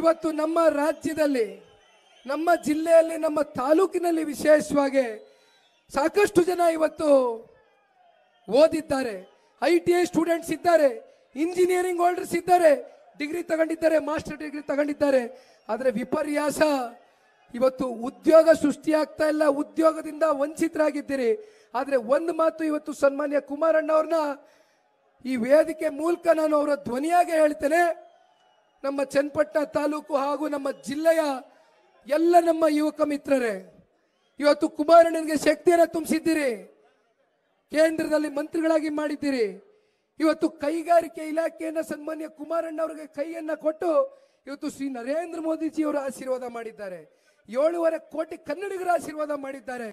ಇವತ್ತು ನಮ್ಮ ರಾಜ್ಯದಲ್ಲಿ ನಮ್ಮ ಜಿಲ್ಲೆಯಲ್ಲಿ ನಮ್ಮ ತಾಲೂಕಿನಲ್ಲಿ ವಿಶೇಷವಾಗಿ ಸಾಕಷ್ಟು ಜನ ಇವತ್ತು ಓದಿದ್ದಾರೆ ಐ ಟಿ ಐ ಸ್ಟೂಡೆಂಟ್ಸ್ ಇದ್ದಾರೆ ಇಂಜಿನಿಯರಿಂಗ್ ಹೋಲ್ಡರ್ಸ್ ಇದ್ದಾರೆ ಡಿಗ್ರಿ ತಗೊಂಡಿದ್ದಾರೆ ಮಾಸ್ಟರ್ ಡಿಗ್ರಿ ತಗೊಂಡಿದ್ದಾರೆ ಆದರೆ ವಿಪರ್ಯಾಸ ಇವತ್ತು ಉದ್ಯೋಗ ಸೃಷ್ಟಿಯಾಗ್ತಾ ಇಲ್ಲ ಉದ್ಯೋಗದಿಂದ ವಂಚಿತರಾಗಿದ್ದೀರಿ ಆದರೆ ಒಂದು ಮಾತು ಇವತ್ತು ಸನ್ಮಾನ್ಯ ಕುಮಾರಣ್ಣ ಅವ್ರನ್ನ ಈ ವೇದಿಕೆ ಮೂಲಕ ನಾನು ಅವರ ಧ್ವನಿಯಾಗೆ ಹೇಳ್ತೇನೆ ನಮ್ಮ ಚನ್ನಪಟ್ಟಣ ತಾಲೂಕು ಹಾಗೂ ನಮ್ಮ ಜಿಲ್ಲೆಯ ಎಲ್ಲ ನಮ್ಮ ಯುವಕ ಮಿತ್ರರೇ ಇವತ್ತು ಕುಮಾರಣ್ಣನಿಗೆ ಶಕ್ತಿಯನ್ನು ತುಂಬಿಸಿದ್ದೀರಿ ಕೇಂದ್ರದಲ್ಲಿ ಮಂತ್ರಿಗಳಾಗಿ ಮಾಡಿದ್ದೀರಿ ಇವತ್ತು ಕೈಗಾರಿಕೆ ಇಲಾಖೆಯನ್ನ ಸನ್ಮಾನ್ಯ ಕುಮಾರಣ್ಣ ಅವರಿಗೆ ಕೈಯನ್ನ ಕೊಟ್ಟು ಇವತ್ತು ಶ್ರೀ ನರೇಂದ್ರ ಮೋದಿಜಿ ಆಶೀರ್ವಾದ ಮಾಡಿದ್ದಾರೆ ಏಳುವರೆ ಕೋಟಿ ಕನ್ನಡಿಗರ ಆಶೀರ್ವಾದ ಮಾಡಿದ್ದಾರೆ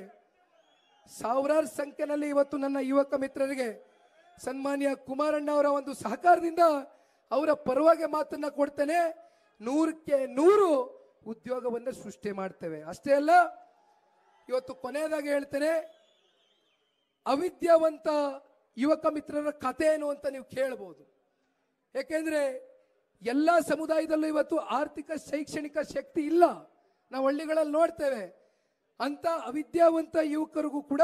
ಸಾವಿರಾರು ಸಂಖ್ಯೆಯಲ್ಲಿ ಇವತ್ತು ನನ್ನ ಯುವಕ ಮಿತ್ರರಿಗೆ ಸನ್ಮಾನ್ಯ ಕುಮಾರಣ್ಣ ಅವರ ಒಂದು ಸಹಕಾರದಿಂದ ಅವರ ಪರವಾಗಿ ಮಾತನ್ನ ಕೊಡ್ತೇನೆ ನೂರಕ್ಕೆ ನೂರು ಉದ್ಯೋಗವನ್ನು ಸೃಷ್ಟಿ ಮಾಡ್ತೇವೆ ಅಷ್ಟೇ ಅಲ್ಲ ಇವತ್ತು ಕೊನೆಯದಾಗಿ ಹೇಳ್ತೇನೆ ಅವಿದ್ಯಾವಂತ ಯುವಕ ಮಿತ್ರರ ಕಥೆ ಏನು ಅಂತ ನೀವು ಕೇಳ್ಬೋದು ಯಾಕೆಂದ್ರೆ ಎಲ್ಲ ಸಮುದಾಯದಲ್ಲೂ ಇವತ್ತು ಆರ್ಥಿಕ ಶೈಕ್ಷಣಿಕ ಶಕ್ತಿ ಇಲ್ಲ ನಾವು ಹಳ್ಳಿಗಳಲ್ಲಿ ನೋಡ್ತೇವೆ ಅಂತ ಅವಿದ್ಯಾವಂತ ಯುವಕರಿಗೂ ಕೂಡ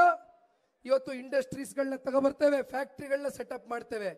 ಇವತ್ತು ಇಂಡಸ್ಟ್ರೀಸ್ಗಳನ್ನ ತಗೊಬರ್ತೇವೆ ಫ್ಯಾಕ್ಟ್ರಿಗಳನ್ನ ಸೆಟಪ್ ಮಾಡ್ತೇವೆ